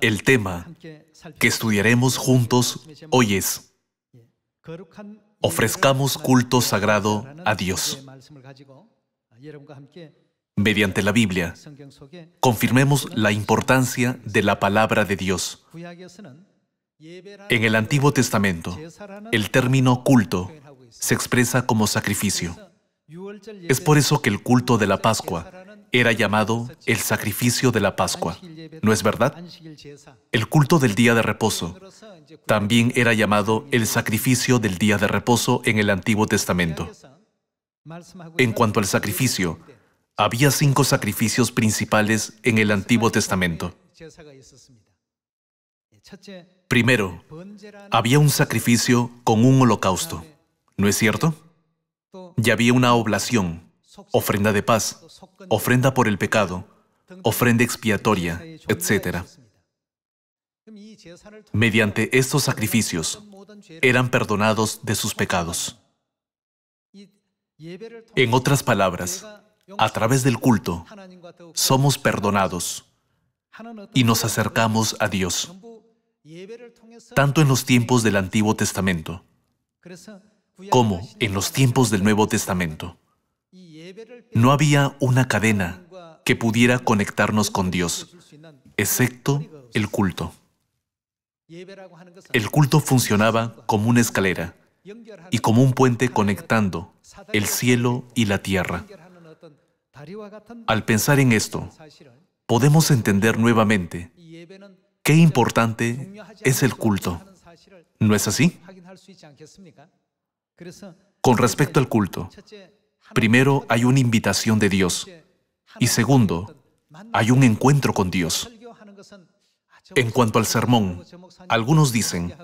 El tema que estudiaremos juntos hoy es, ofrezcamos culto sagrado a Dios. Mediante la Biblia, confirmemos la importancia de la palabra de Dios. En el Antiguo Testamento, el término culto se expresa como sacrificio. Es por eso que el culto de la Pascua era llamado el sacrificio de la Pascua, ¿no es verdad? El culto del día de reposo también era llamado el sacrificio del día de reposo en el Antiguo Testamento. En cuanto al sacrificio, había cinco sacrificios principales en el Antiguo Testamento. Primero, había un sacrificio con un holocausto, ¿no es cierto? Y había una oblación, ofrenda de paz, ofrenda por el pecado, ofrenda expiatoria, etc. Mediante estos sacrificios eran perdonados de sus pecados. En otras palabras, a través del culto, somos perdonados y nos acercamos a Dios, tanto en los tiempos del Antiguo Testamento como en los tiempos del Nuevo Testamento. No había una cadena que pudiera conectarnos con Dios, excepto el culto. El culto funcionaba como una escalera y como un puente conectando el cielo y la tierra. Al pensar en esto, podemos entender nuevamente qué importante es el culto. ¿No es así? Con respecto al culto, Primero, hay una invitación de Dios. Y segundo, hay un encuentro con Dios. En cuanto al sermón, algunos dicen,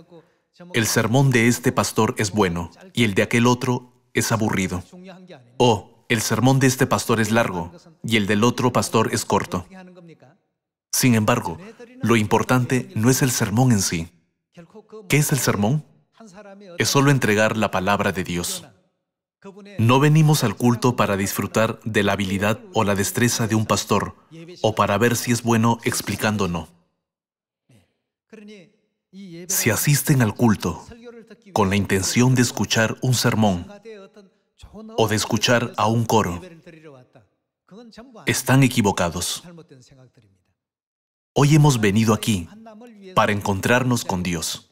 el sermón de este pastor es bueno y el de aquel otro es aburrido. O el sermón de este pastor es largo y el del otro pastor es corto. Sin embargo, lo importante no es el sermón en sí. ¿Qué es el sermón? Es solo entregar la palabra de Dios. No venimos al culto para disfrutar de la habilidad o la destreza de un pastor o para ver si es bueno explicando o no. Si asisten al culto con la intención de escuchar un sermón o de escuchar a un coro, están equivocados. Hoy hemos venido aquí para encontrarnos con Dios.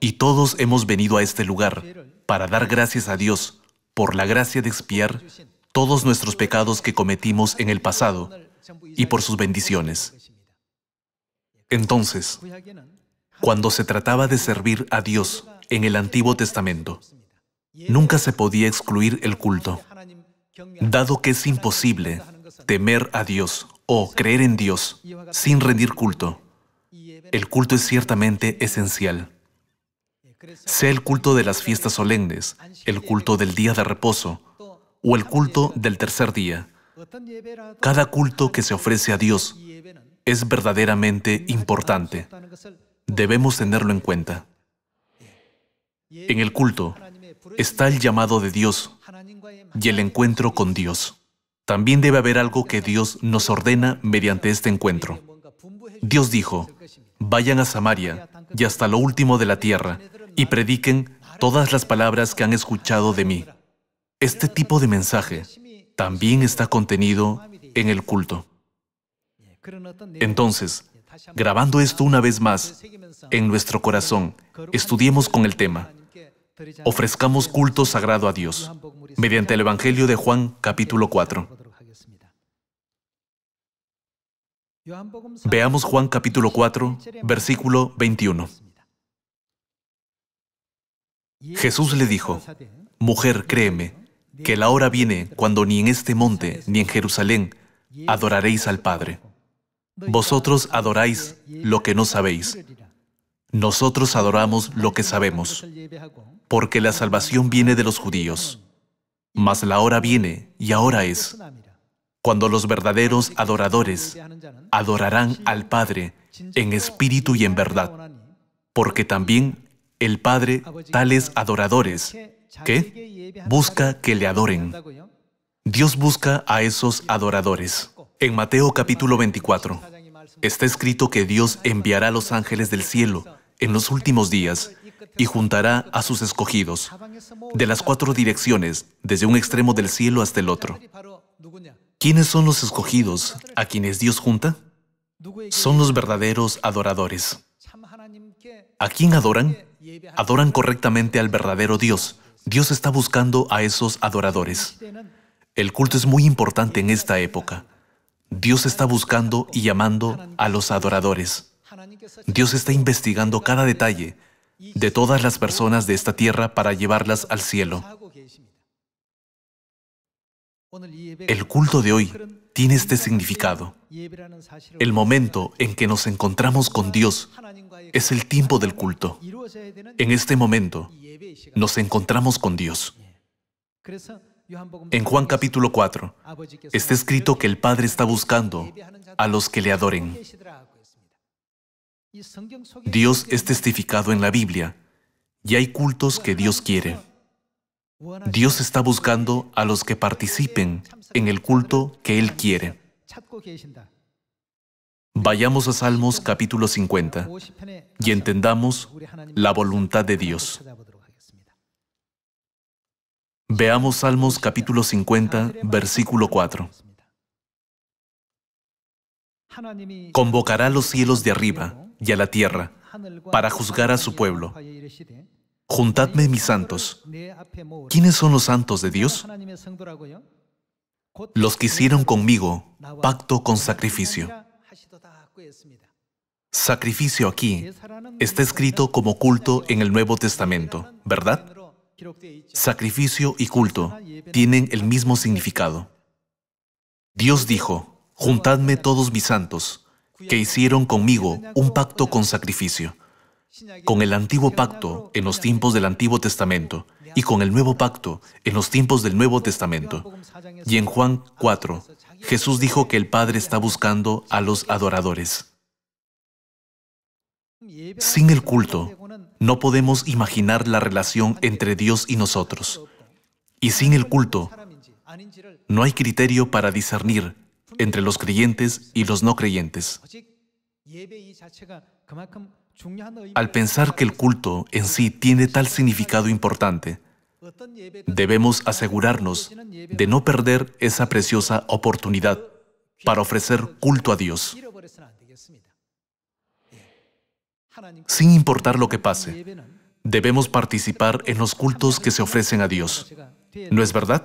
Y todos hemos venido a este lugar para dar gracias a Dios por la gracia de expiar todos nuestros pecados que cometimos en el pasado y por sus bendiciones. Entonces, cuando se trataba de servir a Dios en el Antiguo Testamento, nunca se podía excluir el culto, dado que es imposible temer a Dios o creer en Dios sin rendir culto. El culto es ciertamente esencial sea el culto de las fiestas solemnes, el culto del día de reposo o el culto del tercer día, cada culto que se ofrece a Dios es verdaderamente importante. Debemos tenerlo en cuenta. En el culto está el llamado de Dios y el encuentro con Dios. También debe haber algo que Dios nos ordena mediante este encuentro. Dios dijo, vayan a Samaria y hasta lo último de la tierra y prediquen todas las palabras que han escuchado de mí. Este tipo de mensaje también está contenido en el culto. Entonces, grabando esto una vez más en nuestro corazón, estudiemos con el tema. Ofrezcamos culto sagrado a Dios mediante el Evangelio de Juan capítulo 4. Veamos Juan capítulo 4, versículo 21. Jesús le dijo, ¿eh? Mujer, créeme, que la hora viene cuando ni en este monte ni en Jerusalén adoraréis al Padre. Vosotros adoráis lo que no sabéis. Nosotros adoramos lo que sabemos, porque la salvación viene de los judíos. Mas la hora viene, y ahora es, cuando los verdaderos adoradores adorarán al Padre en espíritu y en verdad, porque también el Padre tales adoradores que busca que le adoren. Dios busca a esos adoradores. En Mateo capítulo 24 está escrito que Dios enviará a los ángeles del cielo en los últimos días y juntará a sus escogidos de las cuatro direcciones, desde un extremo del cielo hasta el otro. ¿Quiénes son los escogidos a quienes Dios junta? Son los verdaderos adoradores. ¿A quién adoran? adoran correctamente al verdadero Dios. Dios está buscando a esos adoradores. El culto es muy importante en esta época. Dios está buscando y llamando a los adoradores. Dios está investigando cada detalle de todas las personas de esta tierra para llevarlas al cielo. El culto de hoy tiene este significado. El momento en que nos encontramos con Dios es el tiempo del culto. En este momento nos encontramos con Dios. En Juan capítulo 4 está escrito que el Padre está buscando a los que le adoren. Dios es testificado en la Biblia y hay cultos que Dios quiere. Dios está buscando a los que participen en el culto que Él quiere. Vayamos a Salmos capítulo 50 y entendamos la voluntad de Dios. Veamos Salmos capítulo 50, versículo 4. Convocará a los cielos de arriba y a la tierra para juzgar a su pueblo. Juntadme mis santos. ¿Quiénes son los santos de Dios? Los que hicieron conmigo pacto con sacrificio. Sacrificio aquí está escrito como culto en el Nuevo Testamento, ¿verdad? Sacrificio y culto tienen el mismo significado. Dios dijo, juntadme todos mis santos, que hicieron conmigo un pacto con sacrificio. Con el antiguo pacto en los tiempos del Antiguo Testamento y con el nuevo pacto en los tiempos del Nuevo Testamento. Y en Juan 4, Jesús dijo que el Padre está buscando a los adoradores. Sin el culto, no podemos imaginar la relación entre Dios y nosotros. Y sin el culto, no hay criterio para discernir entre los creyentes y los no creyentes. Al pensar que el culto en sí tiene tal significado importante, Debemos asegurarnos de no perder esa preciosa oportunidad para ofrecer culto a Dios. Sin importar lo que pase, debemos participar en los cultos que se ofrecen a Dios. ¿No es verdad?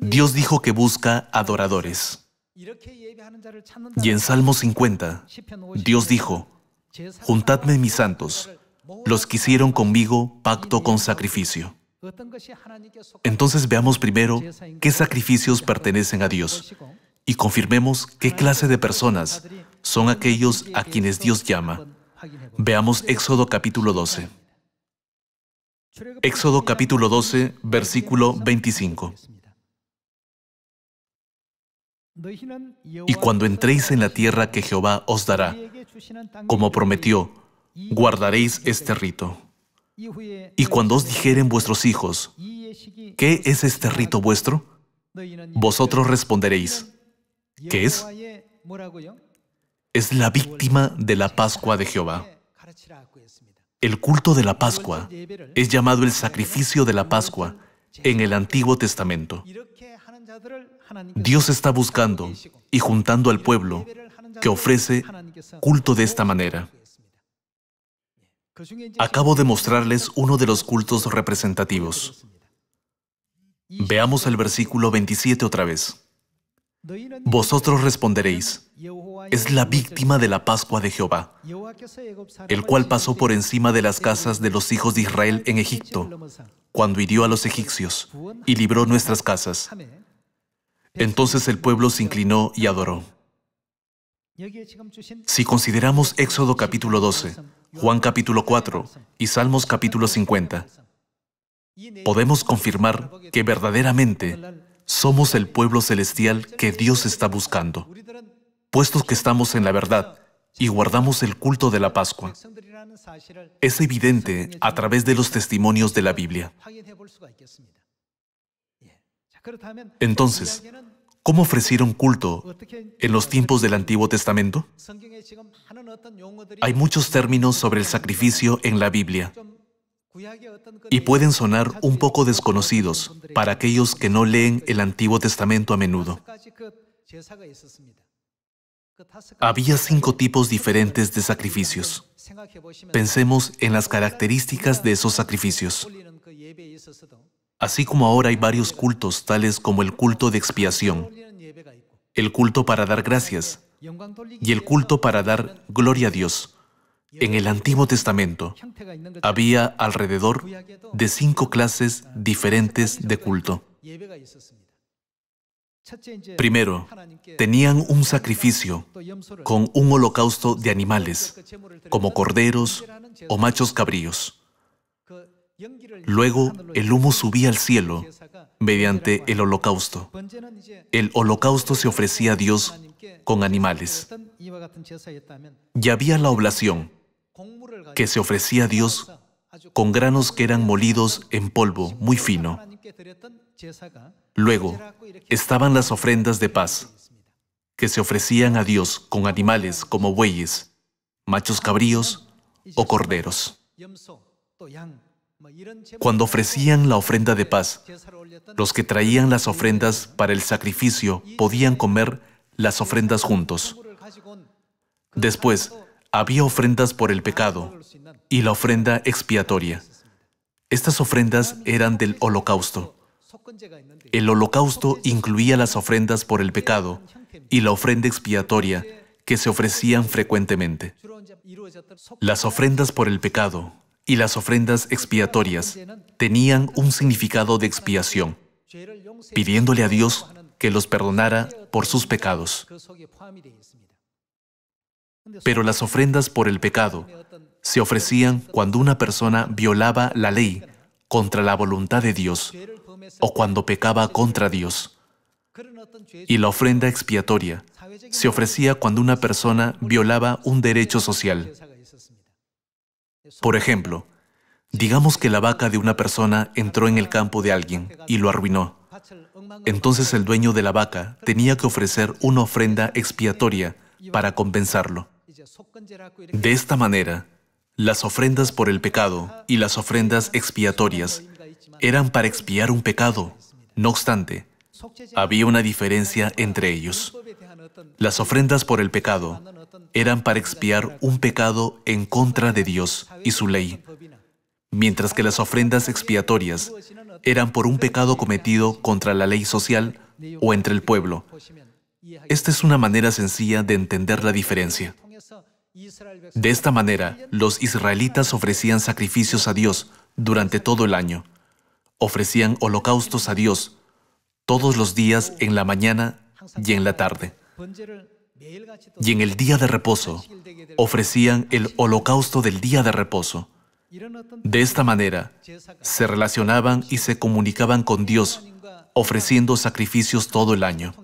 Dios dijo que busca adoradores. Y en Salmo 50, Dios dijo, Juntadme mis santos, los que hicieron conmigo pacto con sacrificio. Entonces veamos primero qué sacrificios pertenecen a Dios y confirmemos qué clase de personas son aquellos a quienes Dios llama. Veamos Éxodo capítulo 12. Éxodo capítulo 12, versículo 25. Y cuando entréis en la tierra que Jehová os dará, como prometió, guardaréis este rito. Y cuando os dijeren vuestros hijos, ¿qué es este rito vuestro? Vosotros responderéis, ¿qué es? Es la víctima de la Pascua de Jehová. El culto de la Pascua es llamado el sacrificio de la Pascua en el Antiguo Testamento. Dios está buscando y juntando al pueblo que ofrece culto de esta manera. Acabo de mostrarles uno de los cultos representativos. Veamos el versículo 27 otra vez. Vosotros responderéis, es la víctima de la Pascua de Jehová, el cual pasó por encima de las casas de los hijos de Israel en Egipto, cuando hirió a los egipcios y libró nuestras casas. Entonces el pueblo se inclinó y adoró. Si consideramos Éxodo capítulo 12, Juan capítulo 4 y Salmos capítulo 50, podemos confirmar que verdaderamente somos el pueblo celestial que Dios está buscando, puestos que estamos en la verdad y guardamos el culto de la Pascua. Es evidente a través de los testimonios de la Biblia. Entonces, cómo ofrecieron culto en los tiempos del Antiguo Testamento? Hay muchos términos sobre el sacrificio en la Biblia y pueden sonar un poco desconocidos para aquellos que no leen el Antiguo Testamento a menudo. Había cinco tipos diferentes de sacrificios. Pensemos en las características de esos sacrificios. Así como ahora hay varios cultos, tales como el culto de expiación, el culto para dar gracias y el culto para dar gloria a Dios. En el Antiguo Testamento había alrededor de cinco clases diferentes de culto. Primero, tenían un sacrificio con un holocausto de animales, como corderos o machos cabríos. Luego el humo subía al cielo mediante el holocausto. El holocausto se ofrecía a Dios con animales. Y había la oblación, que se ofrecía a Dios con granos que eran molidos en polvo muy fino. Luego estaban las ofrendas de paz, que se ofrecían a Dios con animales como bueyes, machos cabríos o corderos. Cuando ofrecían la ofrenda de paz, los que traían las ofrendas para el sacrificio podían comer las ofrendas juntos. Después, había ofrendas por el pecado y la ofrenda expiatoria. Estas ofrendas eran del holocausto. El holocausto incluía las ofrendas por el pecado y la ofrenda expiatoria que se ofrecían frecuentemente. Las ofrendas por el pecado y las ofrendas expiatorias tenían un significado de expiación, pidiéndole a Dios que los perdonara por sus pecados. Pero las ofrendas por el pecado se ofrecían cuando una persona violaba la ley contra la voluntad de Dios o cuando pecaba contra Dios. Y la ofrenda expiatoria se ofrecía cuando una persona violaba un derecho social. Por ejemplo, digamos que la vaca de una persona entró en el campo de alguien y lo arruinó. Entonces el dueño de la vaca tenía que ofrecer una ofrenda expiatoria para compensarlo. De esta manera, las ofrendas por el pecado y las ofrendas expiatorias eran para expiar un pecado. No obstante, había una diferencia entre ellos. Las ofrendas por el pecado eran para expiar un pecado en contra de Dios y su ley, mientras que las ofrendas expiatorias eran por un pecado cometido contra la ley social o entre el pueblo. Esta es una manera sencilla de entender la diferencia. De esta manera, los israelitas ofrecían sacrificios a Dios durante todo el año. Ofrecían holocaustos a Dios todos los días en la mañana y en la tarde. Y en el día de reposo ofrecían el holocausto del día de reposo. De esta manera, se relacionaban y se comunicaban con Dios, ofreciendo sacrificios todo el año.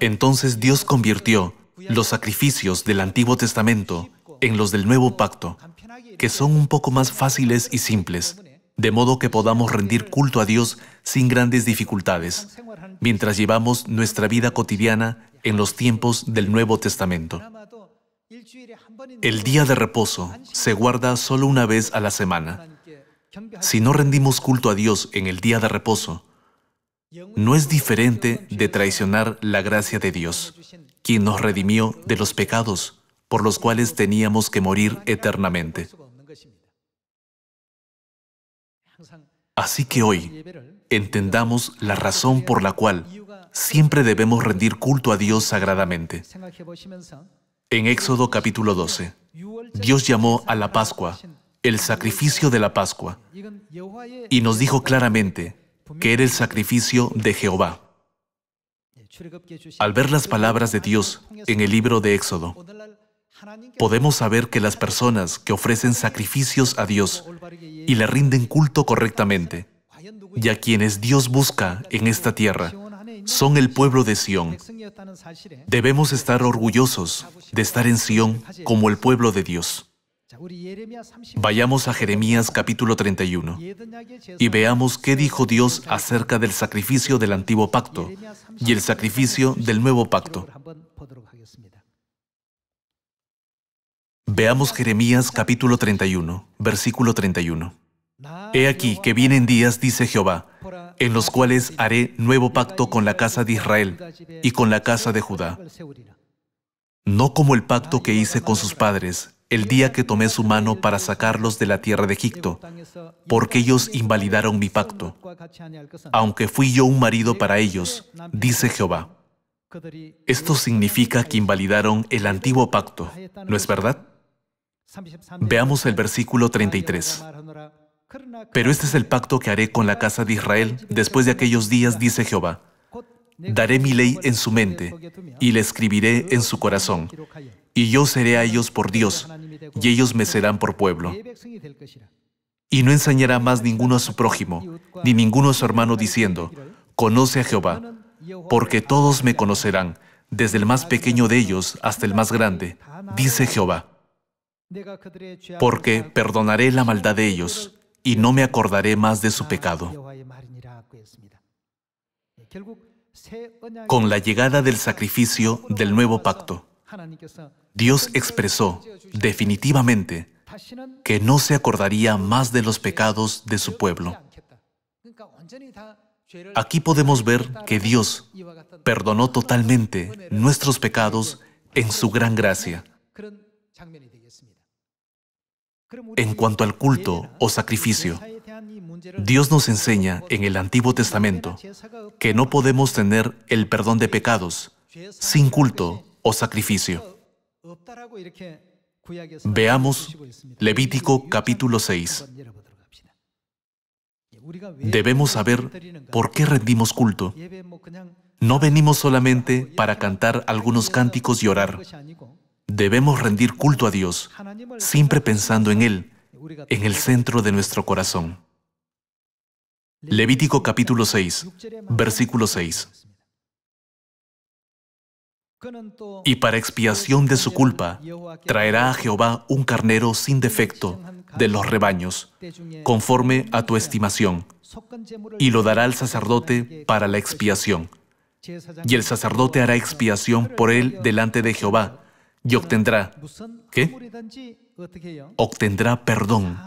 Entonces Dios convirtió los sacrificios del Antiguo Testamento en los del Nuevo Pacto, que son un poco más fáciles y simples, de modo que podamos rendir culto a Dios sin grandes dificultades, mientras llevamos nuestra vida cotidiana en los tiempos del Nuevo Testamento. El día de reposo se guarda solo una vez a la semana. Si no rendimos culto a Dios en el día de reposo, no es diferente de traicionar la gracia de Dios, quien nos redimió de los pecados por los cuales teníamos que morir eternamente. Así que hoy, entendamos la razón por la cual siempre debemos rendir culto a Dios sagradamente. En Éxodo capítulo 12, Dios llamó a la Pascua el sacrificio de la Pascua y nos dijo claramente que era el sacrificio de Jehová. Al ver las palabras de Dios en el libro de Éxodo, podemos saber que las personas que ofrecen sacrificios a Dios y le rinden culto correctamente y a quienes Dios busca en esta tierra son el pueblo de Sión. Debemos estar orgullosos de estar en Sión como el pueblo de Dios. Vayamos a Jeremías capítulo 31 y veamos qué dijo Dios acerca del sacrificio del antiguo pacto y el sacrificio del nuevo pacto. Veamos Jeremías capítulo 31, versículo 31. He aquí que vienen días, dice Jehová, en los cuales haré nuevo pacto con la casa de Israel y con la casa de Judá. No como el pacto que hice con sus padres, el día que tomé su mano para sacarlos de la tierra de Egipto, porque ellos invalidaron mi pacto, aunque fui yo un marido para ellos, dice Jehová. Esto significa que invalidaron el antiguo pacto, ¿no es verdad? Veamos el versículo 33. Pero este es el pacto que haré con la casa de Israel después de aquellos días, dice Jehová. Daré mi ley en su mente y la escribiré en su corazón. Y yo seré a ellos por Dios, y ellos me serán por pueblo. Y no enseñará más ninguno a su prójimo, ni ninguno a su hermano, diciendo, Conoce a Jehová, porque todos me conocerán, desde el más pequeño de ellos hasta el más grande, dice Jehová. Porque perdonaré la maldad de ellos y no me acordaré más de su pecado. Con la llegada del sacrificio del nuevo pacto, Dios expresó definitivamente que no se acordaría más de los pecados de su pueblo. Aquí podemos ver que Dios perdonó totalmente nuestros pecados en su gran gracia. En cuanto al culto o sacrificio, Dios nos enseña en el Antiguo Testamento que no podemos tener el perdón de pecados sin culto o sacrificio. Veamos Levítico capítulo 6. Debemos saber por qué rendimos culto. No venimos solamente para cantar algunos cánticos y orar. Debemos rendir culto a Dios, siempre pensando en Él, en el centro de nuestro corazón. Levítico capítulo 6, versículo 6. Y para expiación de su culpa, traerá a Jehová un carnero sin defecto de los rebaños, conforme a tu estimación, y lo dará al sacerdote para la expiación. Y el sacerdote hará expiación por él delante de Jehová, y obtendrá, ¿qué? Obtendrá perdón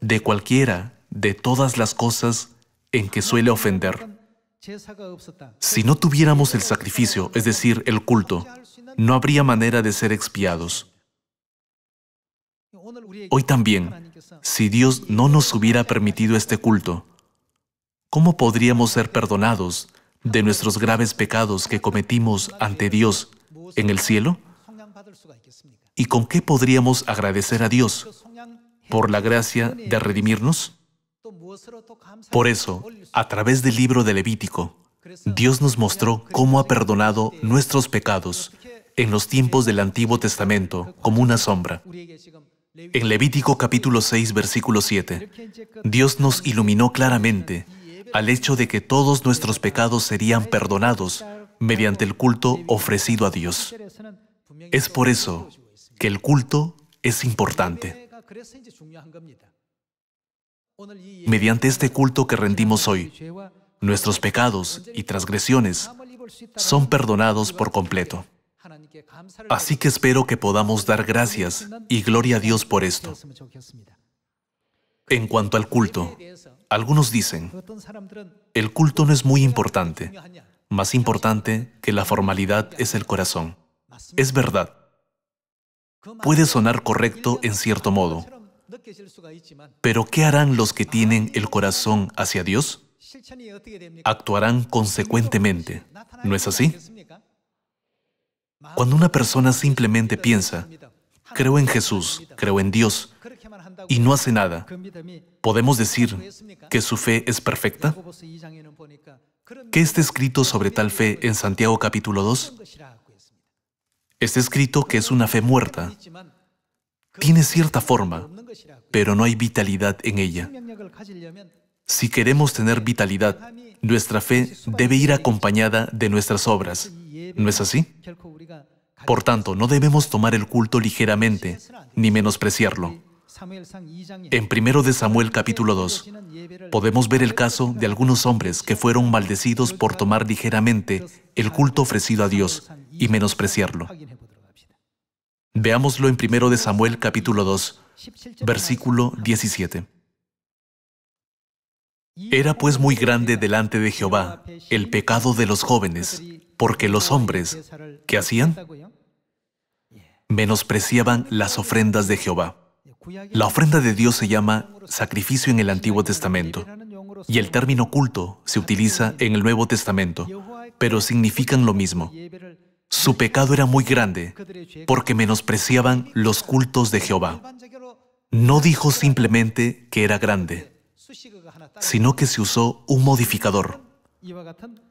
de cualquiera de todas las cosas en que suele ofender. Si no tuviéramos el sacrificio, es decir, el culto, no habría manera de ser expiados. Hoy también, si Dios no nos hubiera permitido este culto, ¿cómo podríamos ser perdonados de nuestros graves pecados que cometimos ante Dios en el cielo? ¿Y con qué podríamos agradecer a Dios por la gracia de redimirnos? Por eso, a través del libro de Levítico, Dios nos mostró cómo ha perdonado nuestros pecados en los tiempos del Antiguo Testamento como una sombra. En Levítico capítulo 6, versículo 7, Dios nos iluminó claramente al hecho de que todos nuestros pecados serían perdonados mediante el culto ofrecido a Dios. Es por eso que el culto es importante. Mediante este culto que rendimos hoy, nuestros pecados y transgresiones son perdonados por completo. Así que espero que podamos dar gracias y gloria a Dios por esto. En cuanto al culto, algunos dicen, el culto no es muy importante, más importante que la formalidad es el corazón. Es verdad. Puede sonar correcto en cierto modo. Pero ¿qué harán los que tienen el corazón hacia Dios? Actuarán consecuentemente. ¿No es así? Cuando una persona simplemente piensa, creo en Jesús, creo en Dios, y no hace nada, ¿podemos decir que su fe es perfecta? ¿Qué está escrito sobre tal fe en Santiago capítulo 2? Está escrito que es una fe muerta. Tiene cierta forma, pero no hay vitalidad en ella. Si queremos tener vitalidad, nuestra fe debe ir acompañada de nuestras obras. ¿No es así? Por tanto, no debemos tomar el culto ligeramente, ni menospreciarlo. En 1 de Samuel capítulo 2 podemos ver el caso de algunos hombres que fueron maldecidos por tomar ligeramente el culto ofrecido a Dios y menospreciarlo. Veámoslo en 1 de Samuel capítulo 2, versículo 17. Era pues muy grande delante de Jehová el pecado de los jóvenes, porque los hombres, que hacían? Menospreciaban las ofrendas de Jehová. La ofrenda de Dios se llama sacrificio en el Antiguo Testamento y el término culto se utiliza en el Nuevo Testamento, pero significan lo mismo. Su pecado era muy grande porque menospreciaban los cultos de Jehová. No dijo simplemente que era grande, sino que se usó un modificador.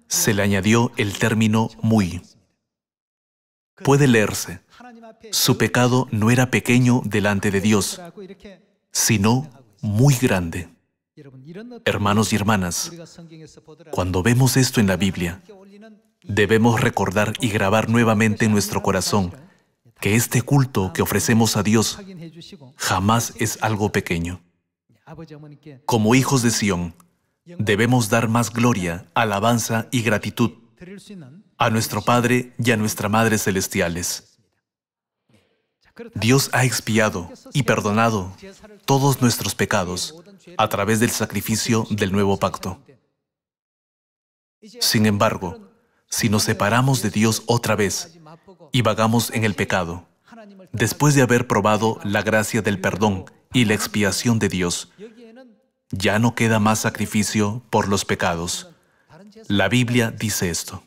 Se le añadió el término muy. Puede leerse, su pecado no era pequeño delante de Dios, sino muy grande. Hermanos y hermanas, cuando vemos esto en la Biblia, debemos recordar y grabar nuevamente en nuestro corazón que este culto que ofrecemos a Dios jamás es algo pequeño. Como hijos de Sión, debemos dar más gloria, alabanza y gratitud a nuestro Padre y a nuestra Madre Celestiales. Dios ha expiado y perdonado todos nuestros pecados a través del sacrificio del nuevo pacto. Sin embargo, si nos separamos de Dios otra vez y vagamos en el pecado, después de haber probado la gracia del perdón y la expiación de Dios, ya no queda más sacrificio por los pecados. La Biblia dice esto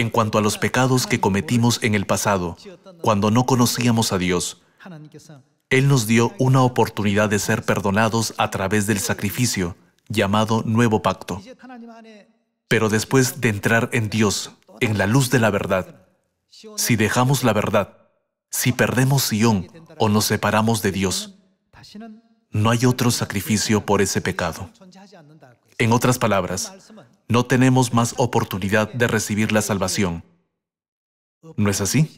en cuanto a los pecados que cometimos en el pasado, cuando no conocíamos a Dios. Él nos dio una oportunidad de ser perdonados a través del sacrificio, llamado nuevo pacto. Pero después de entrar en Dios, en la luz de la verdad, si dejamos la verdad, si perdemos Sión o nos separamos de Dios, no hay otro sacrificio por ese pecado. En otras palabras, no tenemos más oportunidad de recibir la salvación. ¿No es así?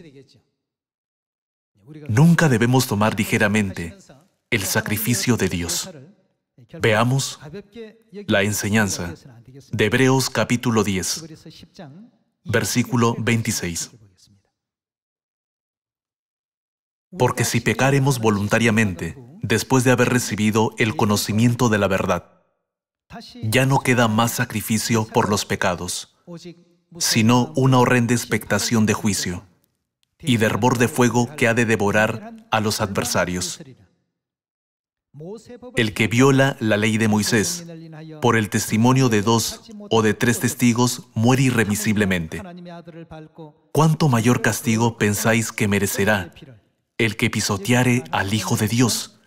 Nunca debemos tomar ligeramente el sacrificio de Dios. Veamos la enseñanza de Hebreos capítulo 10, versículo 26. Porque si pecaremos voluntariamente, después de haber recibido el conocimiento de la verdad, ya no queda más sacrificio por los pecados, sino una horrenda expectación de juicio y de hervor de fuego que ha de devorar a los adversarios. El que viola la ley de Moisés por el testimonio de dos o de tres testigos muere irremisiblemente. ¿Cuánto mayor castigo pensáis que merecerá el que pisoteare al Hijo de Dios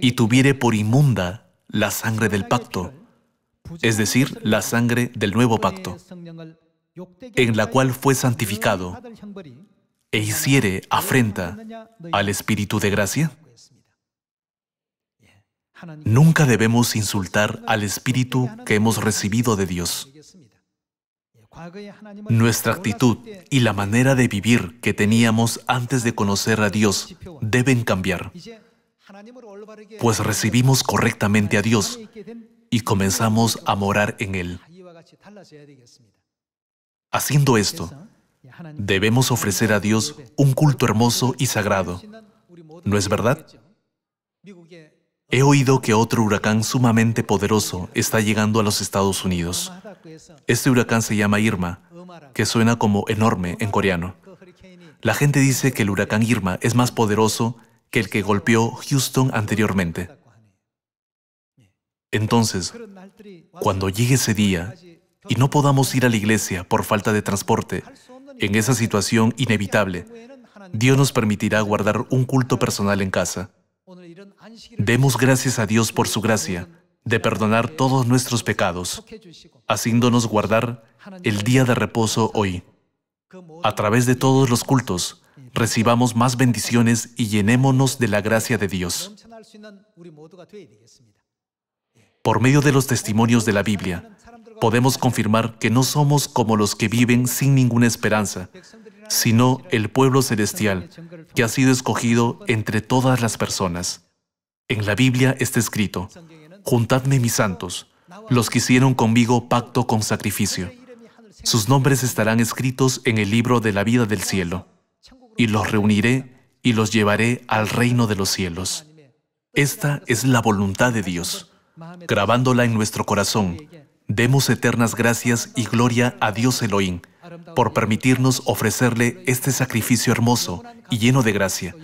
y tuviere por inmunda la sangre del pacto? es decir, la sangre del nuevo pacto, en la cual fue santificado e hiciere afrenta al Espíritu de gracia? Nunca debemos insultar al Espíritu que hemos recibido de Dios. Nuestra actitud y la manera de vivir que teníamos antes de conocer a Dios deben cambiar, pues recibimos correctamente a Dios y comenzamos a morar en Él. Haciendo esto, debemos ofrecer a Dios un culto hermoso y sagrado. ¿No es verdad? He oído que otro huracán sumamente poderoso está llegando a los Estados Unidos. Este huracán se llama Irma, que suena como enorme en coreano. La gente dice que el huracán Irma es más poderoso que el que golpeó Houston anteriormente. Entonces, cuando llegue ese día y no podamos ir a la iglesia por falta de transporte, en esa situación inevitable, Dios nos permitirá guardar un culto personal en casa. Demos gracias a Dios por su gracia de perdonar todos nuestros pecados, haciéndonos guardar el día de reposo hoy. A través de todos los cultos, recibamos más bendiciones y llenémonos de la gracia de Dios. Por medio de los testimonios de la Biblia, podemos confirmar que no somos como los que viven sin ninguna esperanza, sino el pueblo celestial, que ha sido escogido entre todas las personas. En la Biblia está escrito, Juntadme mis santos, los que hicieron conmigo pacto con sacrificio. Sus nombres estarán escritos en el libro de la vida del cielo, y los reuniré y los llevaré al reino de los cielos. Esta es la voluntad de Dios grabándola en nuestro corazón. Demos eternas gracias y gloria a Dios Elohim por permitirnos ofrecerle este sacrificio hermoso y lleno de gracia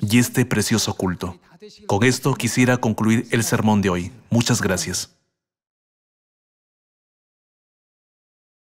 y este precioso culto. Con esto quisiera concluir el sermón de hoy. Muchas gracias.